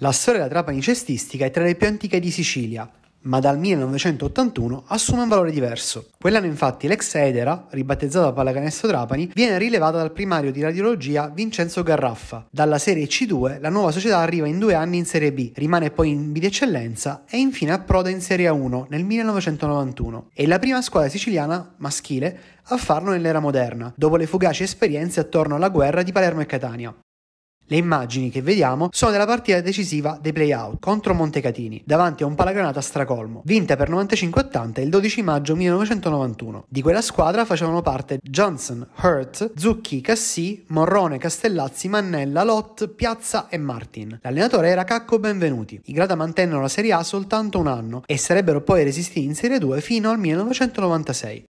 La storia della Trapani cestistica è tra le più antiche di Sicilia, ma dal 1981 assume un valore diverso. Quell'anno infatti l'ex edera, ribattezzata Pallacanestro Trapani, viene rilevata dal primario di radiologia Vincenzo Garraffa. Dalla serie C2 la nuova società arriva in due anni in Serie B, rimane poi in B di eccellenza e infine approda in Serie A1 nel 1991. È la prima squadra siciliana maschile a farlo nell'era moderna, dopo le fugaci esperienze attorno alla guerra di Palermo e Catania. Le immagini che vediamo sono della partita decisiva dei playout contro Montecatini, davanti a un palagranata a stracolmo, vinta per 95-80 il 12 maggio 1991. Di quella squadra facevano parte Johnson, Hurt, Zucchi, Cassì, Morrone, Castellazzi, Mannella, Lott, Piazza e Martin. L'allenatore era Cacco Benvenuti. I Grada mantennero la Serie A soltanto un anno e sarebbero poi resistiti in Serie 2 fino al 1996.